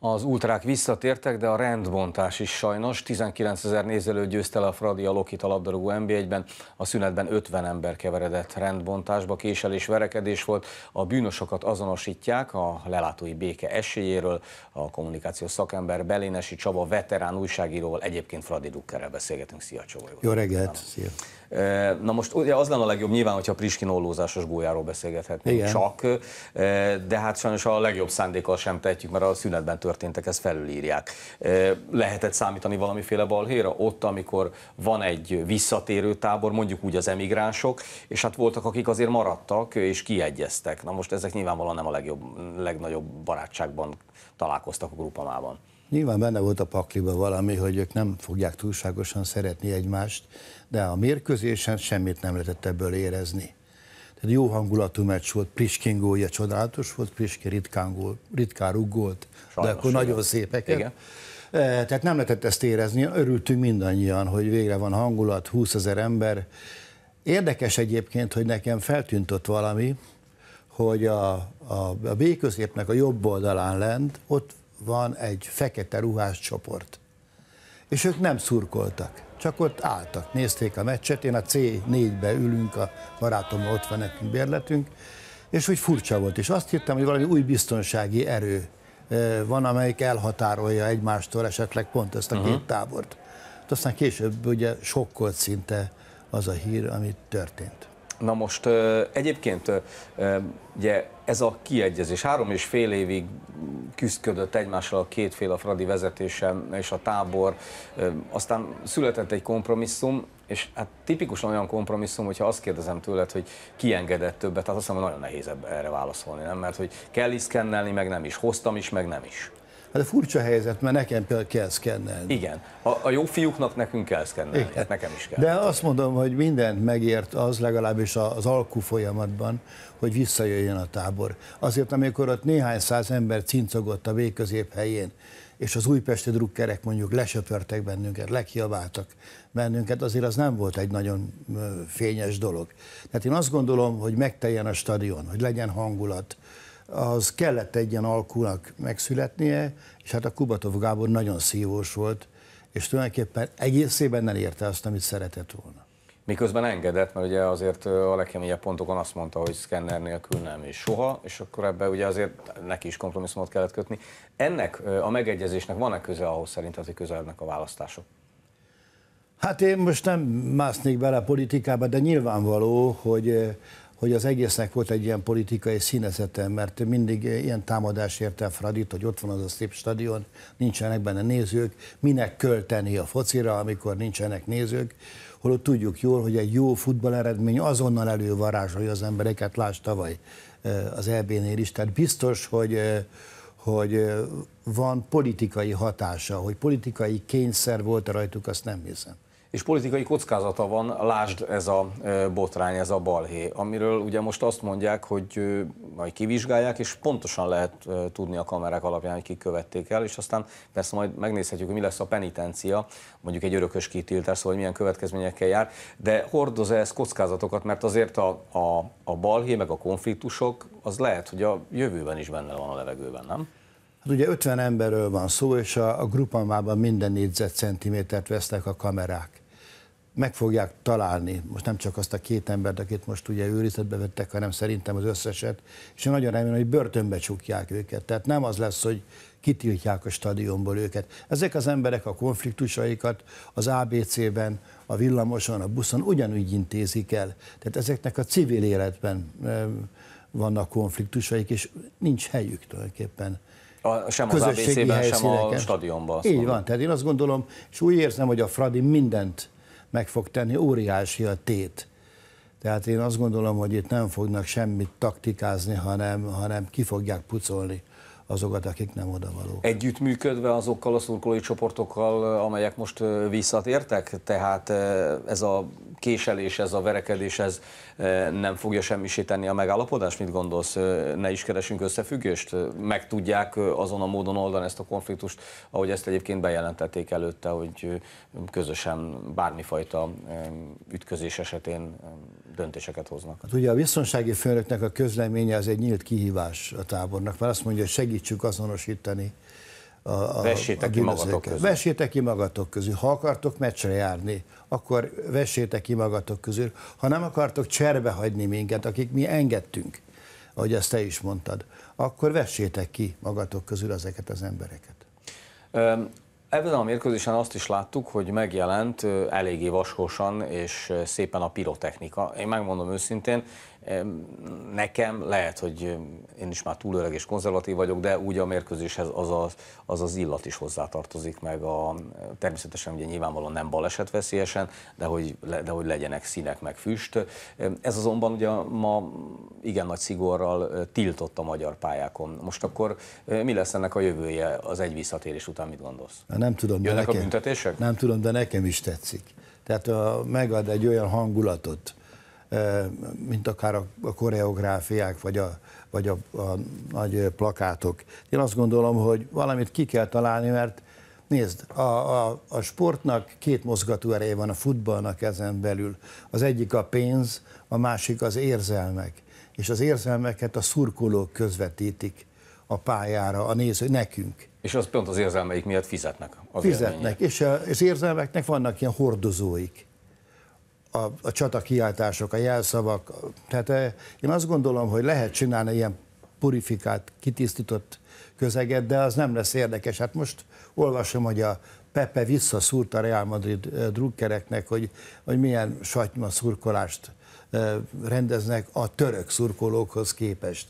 Az ultrák visszatértek, de a rendbontás is sajnos. 19 ezer nézelő győzte le a Fradi a Lokit a labdarúgó NB1-ben. A szünetben 50 ember keveredett rendbontásba, késelés, verekedés volt. A bűnösokat azonosítják a lelátói béke esélyéről. A kommunikációs szakember Belénesi Csaba veterán újságíróval, egyébként Fradi Dukkerrel beszélgetünk. Szia Csaba! Jó reggelt! Szia! Na most ugye az lenne a legjobb nyilván, hogyha Priskin ollózásos gólyáról beszélgethetnénk Igen. csak, de hát sajnos a legjobb szándékkal sem tehetjük, mert a szünetben történtek, ezt felülírják. Lehetett számítani valamiféle balhéra ott, amikor van egy visszatérő tábor, mondjuk úgy az emigránsok, és hát voltak, akik azért maradtak és kiegyeztek. Na most ezek nyilvánvalóan nem a legjobb, legnagyobb barátságban találkoztak a grupamában. Nyilván benne volt a pakliba valami, hogy ők nem fogják túlságosan szeretni egymást, de a mérkőzésen semmit nem lehetett ebből érezni egy jó hangulatú meccs volt, Priskin gólja csodálatos volt, Priske ritkán, gól, ritkán ruggolt, Sajnos de akkor nagyon van. szépeket. Igen. E, tehát nem lehetett ezt érezni, örültünk mindannyian, hogy végre van hangulat, 20 ezer ember. Érdekes egyébként, hogy nekem feltűnt ott valami, hogy a, a, a B-középnek a jobb oldalán lent, ott van egy fekete ruhás csoport. És ők nem szurkoltak csak ott álltak, nézték a meccset, én a C4-be ülünk, a barátom ott van nekünk bérletünk, és úgy furcsa volt, és azt hittem, hogy valami új biztonsági erő van, amelyik elhatárolja egymástól esetleg pont ezt a mhm. két uh-huh. tábort. aztán később ugye sokkolt szinte az a hír, amit történt. Na most egyébként ugye ez a kiegyezés, három és fél évig küzdködött egymással a két fél a Fradi vezetésen és a tábor, aztán született egy kompromisszum, és hát tipikusan olyan kompromisszum, hogyha azt kérdezem tőled, hogy ki engedett többet, hát azt hiszem, hogy nagyon nehéz erre válaszolni, nem? Mert hogy kell is szkennelni, meg nem is, hoztam is, meg nem is. Hát furcsa helyzet, mert nekem például kell szkennelni. Igen, a, a jó fiúknak nekünk kell szkennelni, hát nekem is kell. De azt mondom, hogy mindent megért az legalábbis az alkú folyamatban, hogy visszajöjjön a tábor. Azért, amikor ott néhány száz ember cincogott a végközép helyén, és az újpesti drukkerek mondjuk lesöpörtek bennünket, lekiabáltak bennünket, azért az nem volt egy nagyon fényes dolog. Tehát én azt gondolom, hogy megteljen a stadion, hogy legyen hangulat, az kellett egy ilyen alkúnak megszületnie, és hát a Kubatov Gábor nagyon szívós volt, és tulajdonképpen egészében érte azt, amit szeretett volna. Miközben engedett, mert ugye azért a legkeményebb pontokon azt mondta, hogy szkenner nélkül nem is soha, és akkor ebbe ugye azért neki is kompromisszumot kellett kötni. Ennek a megegyezésnek van-e köze ahhoz szerint, hogy közelednek a választások? Hát én most nem másznék bele a politikába, de nyilvánvaló, hogy hogy az egésznek volt egy ilyen politikai színezete, mert mindig ilyen támadás érte a Fradit, hogy ott van az a szép stadion, nincsenek benne nézők, minek költeni a focira, amikor nincsenek nézők, holott tudjuk jól, hogy egy jó futballeredmény azonnal elővarázsolja az embereket, lásd tavaly eh, az EB-nél is, tehát biztos, hogy eh, hogy eh, van politikai hatása, hogy politikai kényszer volt rajtuk, azt nem hiszem és politikai kockázata van, lásd ez a e, botrány, ez a balhé, amiről ugye most azt mondják, hogy majd kivizsgálják, és pontosan lehet e, tudni a kamerák alapján, hogy kik követték el, és aztán persze majd megnézhetjük, hogy mi lesz a penitencia, mondjuk egy örökös kitiltás, szóval hogy milyen következményekkel jár, de hordoz -e ez kockázatokat, mert azért a, a, a balhé, meg a konfliktusok, az lehet, hogy a jövőben is benne van a levegőben, nem? Hát ugye 50 emberről van szó, és a, a grupamában minden négyzetcentimétert vesznek a kamerák meg fogják találni, most nem csak azt a két embert, akit most ugye őrizetbe vettek, hanem szerintem az összeset, és én nagyon remélem, hogy börtönbe csukják őket. Tehát nem az lesz, hogy kitiltják a stadionból őket. Ezek az emberek a konfliktusaikat az ABC-ben, a villamoson, a buszon ugyanúgy intézik el. Tehát ezeknek a civil életben vannak konfliktusaik, és nincs helyük tulajdonképpen. A, sem az ABC-ben, sem a stadionban. Így van, tehát én azt gondolom, és úgy érzem, hogy a Fradi mindent meg fog tenni, óriási a tét. Tehát én azt gondolom, hogy itt nem fognak semmit taktikázni, hanem, hanem ki fogják pucolni azokat, akik nem odavalók. Együttműködve azokkal a szurkolói csoportokkal, amelyek most visszatértek? Tehát ez a késelés, ez a verekedés, ez e, nem fogja semmisíteni a megállapodást? Mit gondolsz? E, ne is keresünk összefüggést? E, Meg tudják azon a módon oldani ezt a konfliktust, ahogy ezt egyébként bejelentették előtte, hogy közösen bármifajta ütközés esetén döntéseket hoznak? Hát ugye a biztonsági főnöknek a közleménye az egy nyílt kihívás a tábornak, mert azt mondja, hogy segítsük azonosítani a, vessétek a ki magatok közül. Vessétek ki magatok közül. Ha akartok meccsre járni, akkor vessétek ki magatok közül. Ha nem akartok cserbe hagyni minket, akik mi engedtünk, ahogy ezt te is mondtad, akkor vessétek ki magatok közül ezeket az embereket. Um. Ebben a mérkőzésen azt is láttuk, hogy megjelent eléggé vaskosan és szépen a pirotechnika. Én megmondom őszintén, Nekem lehet, hogy én is már túl öreg és konzervatív vagyok, de úgy a mérkőzéshez az az, az, az illat is hozzátartozik, meg a, természetesen ugye nyilvánvalóan nem baleset veszélyesen, de hogy, de hogy legyenek színek meg füst. Ez azonban ugye ma igen nagy szigorral tiltott a magyar pályákon. Most akkor mi lesz ennek a jövője az egy visszatérés után, mit gondolsz? Na nem tudom, de nekem, a büntetések? Nem tudom, de nekem is tetszik. Tehát a, megad egy olyan hangulatot, mint akár a, koreográfiák, vagy, a, vagy a, a nagy plakátok. Én azt gondolom, hogy valamit ki kell találni, mert Nézd, a, a, a sportnak két mozgató ereje van, a futballnak ezen belül. Az egyik a pénz, a másik az érzelmek. És az érzelmeket a szurkolók közvetítik a pályára, a néző, nekünk. És az pont az érzelmeik miatt fizetnek. Az fizetnek, élménye. és az érzelmeknek vannak ilyen hordozóik a, a csatakiáltások, a jelszavak. Tehát eh, én azt gondolom, hogy lehet csinálni ilyen purifikált, kitisztított közeget, de az nem lesz érdekes. Hát most olvasom, hogy a Pepe visszaszúrt a Real Madrid eh, drukkereknek, hogy, hogy milyen satyma szurkolást eh, rendeznek a török szurkolókhoz képest.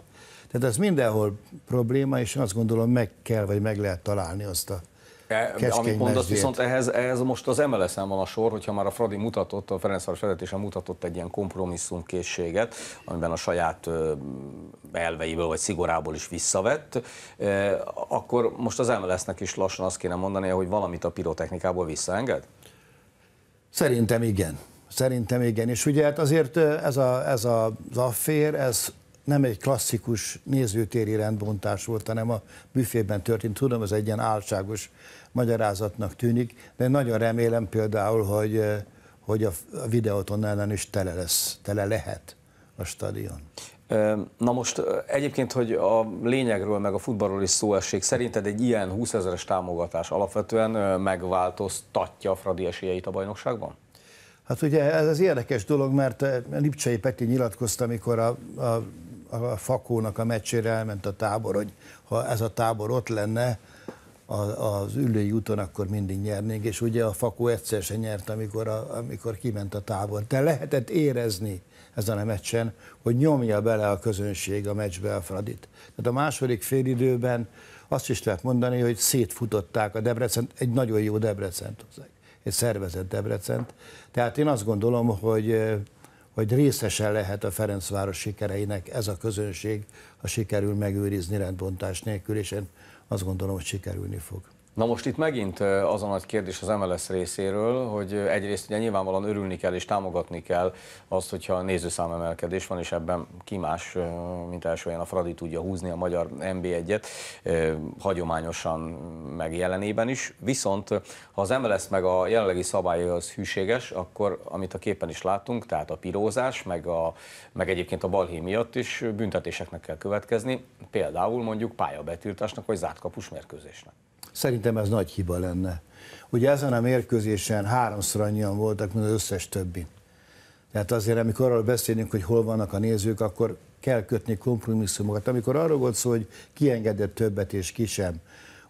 Tehát ez mindenhol probléma, és azt gondolom meg kell, vagy meg lehet találni azt a E, amit mondasz, viszont ehhez, ehhez most az mls van a sor, hogyha már a Fradi mutatott, a Ferencváros vezetése mutatott egy ilyen kompromisszumkészséget, amiben a saját elveiből vagy szigorából is visszavett, e, akkor most az MLS-nek is lassan azt kéne mondani, hogy valamit a pirotechnikából visszaenged? Szerintem igen. Szerintem igen, és ugye hát azért ez, a, ez a, az affér, ez nem egy klasszikus nézőtéri rendbontás volt, hanem a büfében történt. Tudom, ez egy ilyen álságos magyarázatnak tűnik, de nagyon remélem például, hogy, eh, hogy a videóton ellen is tele lesz, tele lehet a stadion. Na most eh, egyébként, hogy a lényegről meg a futballról is szó esik, szerinted egy ilyen 20 ezeres támogatás alapvetően megváltoztatja a Fradi esélyeit a bajnokságban? Hát ugye ez az érdekes dolog, mert eh, Lipcsei Peti nyilatkozta, amikor a, a a Fakónak a meccsére elment a tábor, hogy ha ez a tábor ott lenne az ülői úton, akkor mindig nyernénk, és ugye a Fakó egyszer se nyert, amikor, a, amikor kiment a tábor. De lehetett érezni ezen a meccsen, hogy nyomja bele a közönség a meccsbe a Fradit. Tehát a második félidőben azt is lehet mondani, hogy szétfutották a Debrecen, egy nagyon jó Debrecent, egy szervezett Debrecent. Tehát én azt gondolom, hogy hogy részese lehet a Ferencváros sikereinek ez a közönség, ha sikerül megőrizni rendbontás nélkül, és én azt gondolom, hogy sikerülni fog. Na most itt megint az a nagy kérdés az MLS részéről, hogy egyrészt ugye nyilvánvalóan örülni kell és támogatni kell azt, hogyha nézőszám emelkedés van, és ebben ki más, mint első olyan a Fradi tudja húzni a magyar NB1-et, hagyományosan megjelenében is. Viszont ha az MLS meg a jelenlegi szabályhoz hűséges, akkor amit a képen is látunk, tehát a pirózás, meg, a, meg egyébként a balhé miatt is büntetéseknek kell következni, például mondjuk pályabetiltásnak vagy zárt kapus mérkőzésnek. Szerintem ez nagy hiba lenne. Ugye ezen a mérkőzésen háromszor annyian voltak, mint az összes többi. Tehát azért, amikor arról beszélünk, hogy hol vannak a nézők, akkor kell kötni kompromisszumokat. Amikor arról volt szó, hogy kiengedett többet és ki sem,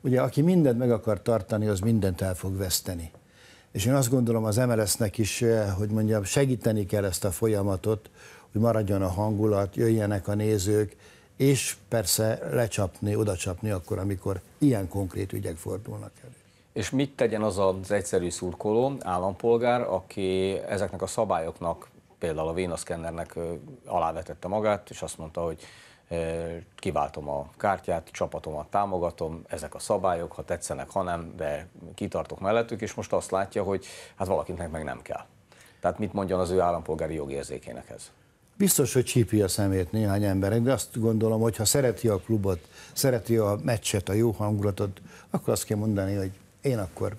ugye aki mindent meg akar tartani, az mindent el fog veszteni. És én azt gondolom az MLS-nek is, eh, hogy mondjam, segíteni kell ezt a folyamatot, hogy maradjon a hangulat, jöjjenek a nézők, és persze lecsapni, odacsapni akkor, amikor ilyen konkrét ügyek fordulnak elő. És mit tegyen az az egyszerű szurkoló, állampolgár, aki ezeknek a szabályoknak, például a vénaszkennernek alávetette magát, és azt mondta, hogy kiváltom a kártyát, csapatomat támogatom, ezek a szabályok, ha tetszenek, ha nem, de kitartok mellettük, és most azt látja, hogy hát valakinek meg nem kell. Tehát mit mondjon az ő állampolgári jogérzékének ez? Biztos, hogy csípi a szemét néhány emberek, de azt gondolom, hogy ha szereti a klubot, szereti a meccset, a jó hangulatot, akkor azt kell mondani, hogy én akkor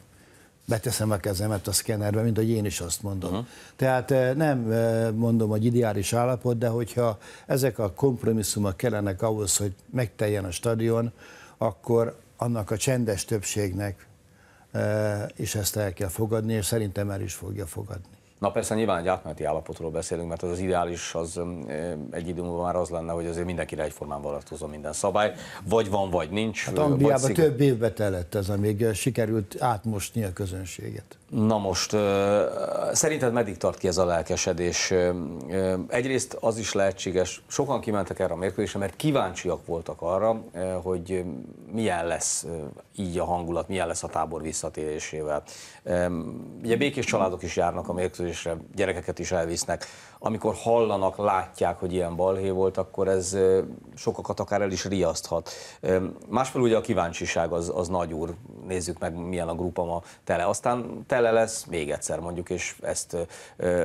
beteszem a kezemet a szkennerbe, mint hogy én is azt mondom. Uh-huh. Tehát eh, nem eh, mondom, hogy ideális állapot, de hogyha ezek a kompromisszumok kellenek ahhoz, hogy megteljen a stadion, akkor annak a csendes többségnek és eh, ezt el kell fogadni, és szerintem el is fogja fogadni. Na persze nyilván egy átmeneti állapotról beszélünk, mert az, az ideális az egy idő múlva már az lenne, hogy azért mindenkire egyformán vonatkozó minden szabály, vagy van, vagy nincs. Hát Angliában szigor... több évbe telett ez, amíg sikerült átmosni a közönséget. Na most, szerinted meddig tart ki ez a lelkesedés? Egyrészt az is lehetséges, sokan kimentek erre a mérkőzésre, mert kíváncsiak voltak arra, hogy milyen lesz így a hangulat, milyen lesz a tábor visszatérésével. Ugye békés családok is járnak a mérkőzésre, gyerekeket is elvisznek. Amikor hallanak, látják, hogy ilyen balhé volt, akkor ez sokakat akár el is riaszthat. Másfelől ugye a kíváncsiság az, az nagy úr, nézzük meg, milyen a ma tele. Aztán tele lesz még egyszer mondjuk, és ezt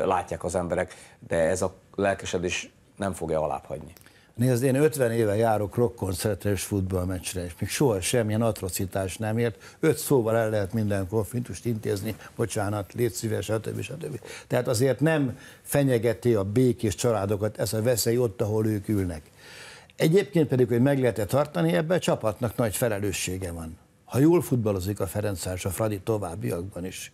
látják az emberek, de ez a lelkesedés nem fogja alább hagyni. Nézd, én 50 éve járok rockkoncertre és futballmeccsre, és még soha semmilyen atrocitás nem ért. Öt szóval el lehet minden konfliktust intézni, bocsánat, légy szíves, stb. stb. Tehát azért nem fenyegeti a békés családokat ez a veszély ott, ahol ők ülnek. Egyébként pedig, hogy meg lehet -e tartani, ebben a csapatnak nagy felelőssége van ha jól futballozik a Ferencváros, a Fradi továbbiakban is,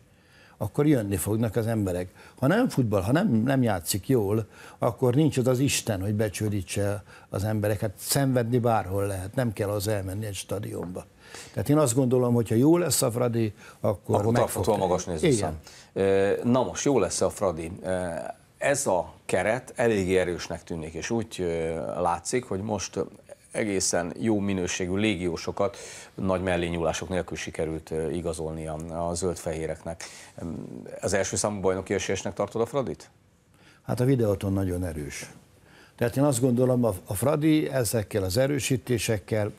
akkor jönni fognak az emberek. Ha nem futball, ha nem, nem játszik jól, akkor nincs az az Isten, hogy becsődítse az embereket. Hát szenvedni bárhol lehet, nem kell az elmenni egy stadionba. Tehát én azt gondolom, hogy ha jó lesz a Fradi, akkor Akkor tartható a magas nézőszám. Na most, jó lesz a Fradi. Ez a keret elég erősnek tűnik, és úgy látszik, hogy most egészen jó minőségű légiósokat nagy mellényúlások nélkül sikerült igazolni a, a Az első számú bajnoki esélyesnek tartod a Fradit? Hát a videóton nagyon erős. Tehát én azt gondolom, a, a Fradi ezekkel az erősítésekkel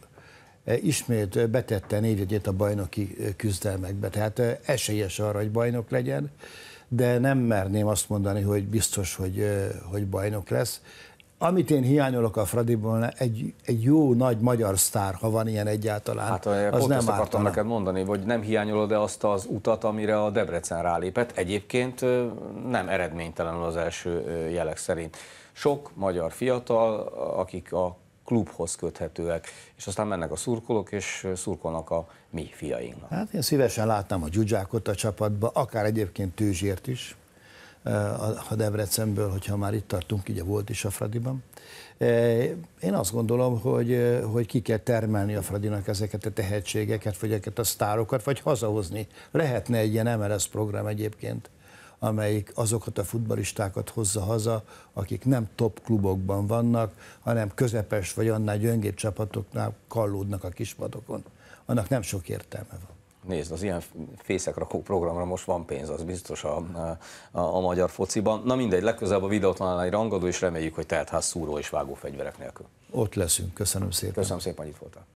e, ismét betette névjegyét a bajnoki küzdelmekbe. Tehát esélyes arra, hogy bajnok legyen, de nem merném azt mondani, hogy biztos, hogy, hogy bajnok lesz. Amit én hiányolok a Fradiból, egy, egy jó nagy magyar sztár, ha van ilyen egyáltalán, hát, eh, az pont nem azt akartam neked mondani, hogy nem hiányolod-e azt az utat, amire a Debrecen rálépett. Egyébként eh, nem eredménytelenül az első eh, jelek szerint. Sok magyar fiatal, akik a klubhoz köthetőek, és aztán mennek a szurkolók, és szurkolnak a mi fiainknak. Hát én szívesen látnám a Gyugyákot a csapatba, akár egyébként Tőzsért is, Eh, a Debrecenből, hogyha már itt tartunk, ugye volt is a Fradiban. Eh, én azt gondolom, hogy, eh, hogy ki kell termelni a Fradinak ezeket a tehetségeket, vagy ezeket a sztárokat, vagy hazahozni. Lehetne egy ilyen MLS program egyébként amelyik azokat a futbalistákat hozza haza, akik nem top klubokban vannak, hanem közepes vagy annál gyöngébb csapatoknál kallódnak a kispadokon. Annak nem sok értelme van. Nézd, az ilyen fészekrakó programra most van pénz, az biztos a, a, a magyar fociban. Na mindegy, legközelebb a van egy rangadó, és reméljük, hogy teltház szúró és vágó fegyverek nélkül. Ott leszünk, köszönöm szépen. Köszönöm szépen, hogy itt voltál.